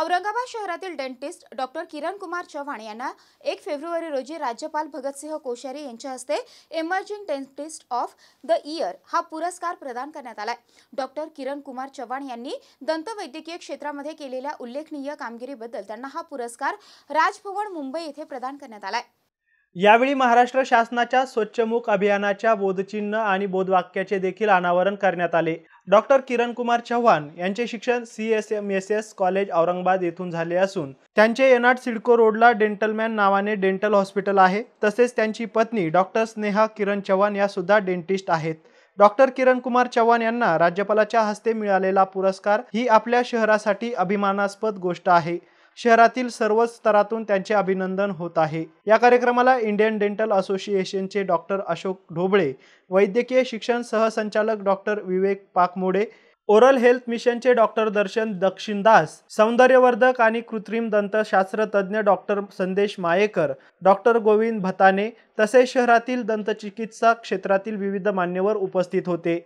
औरंगाबाद शहरातील dentist doctor Kiran Kumar Chavan यांना एक फेब्रुवारी रोजी राज्यपाल भगतसिंह कोश्यारी यांच्या हस्ते emerging dentist of the year हा पुरस्कार प्रदान करण्यात आला डॉक्टर किरण कुमार चव्हाण यांनी दंतवैद्यकीय क्षेत्रामध्ये केलेल्या उल्लेखनीय कामगिरीबद्दल त्यांना हा पुरस्कार राजभवन मुंबई येथे प्रदान करण्यात आलाय यावेळी महाराष्ट्र शासनाच्या स्वच्छमुख अभियानाच्या बोधचिन्ह आणि बोधवाक्याचे देखील अनावरण करण्यात आले डॉक्टर किरण कुमार चव्हाण यांचे शिक्षण C S M S S college Aurangabad येथून झाले असून त्यांचे येनाट सिडको रोडला डेंटलमॅन नावाने डेंटल हॉस्पिटल आहे तसेच त्यांची पत्नी डॉक्टर स्नेहा किरण चव्हाण या सुद्धा डेंटिस्ट आहेत डॉक्टर किरण कुमार चव्हाण यांना राज्यपालाच्या हस्ते मिळालेला पुरस्कार ही आपल्या शहरासाठी अभिमानास्पद गोष्ट आहे शहरातील सर्व स्तरातून त्यांचे अभिनंदन होत आहे या कार्यक्रमाला इंडियन डेंटल असोसिएशनचे डॉक्टर अशोक ढोबळे वैद्यकीय शिक्षण सहसंचालक doctor Vivek Pakmode oral health मिशनचे डॉक्टर दर्शन दक्षिणदास सौंदर्यवर्धक आणि कृत्रिम दंतशास्त्र डॉक्टर संदेश मायेकर डॉक्टर गोविंद भताने तसेच शहरातील दंतचिकित्सा क्षेत्रातील विविध मान्यवर उपस्थित होते